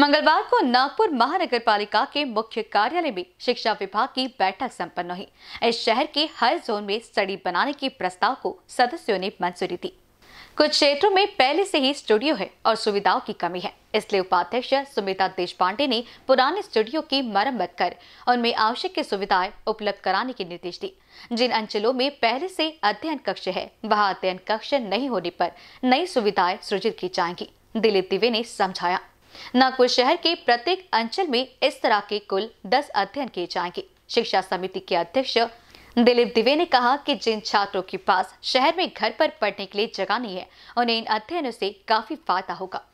मंगलवार को नागपुर महानगर पालिका के मुख्य कार्यालय में शिक्षा विभाग की बैठक संपन्न हुई इस शहर के हर जोन में स्टडी बनाने के प्रस्ताव को सदस्यों ने मंजूरी दी कुछ क्षेत्रों में पहले से ही स्टूडियो है और सुविधाओं की कमी है इसलिए उपाध्यक्ष सुमिता देश पांडे ने पुराने स्टूडियो की मरम्मत कर उनमें आवश्यक सुविधाएं उपलब्ध कराने के निर्देश दिए जिन अंचलों में पहले से अध्ययन कक्ष है वहां अध्ययन कक्ष नहीं होने पर नई सुविधाएं सृजित की जाएंगी दिलीप दिवे ने समझाया नागपुर शहर के प्रत्येक अंचल में इस तरह के कुल दस अध्ययन किए जाएंगे शिक्षा समिति के अध्यक्ष दिलीप दिवे ने कहा कि जिन छात्रों के पास शहर में घर पर पढ़ने के लिए जगह नहीं है उन्हें इन अध्ययनों से काफी फायदा होगा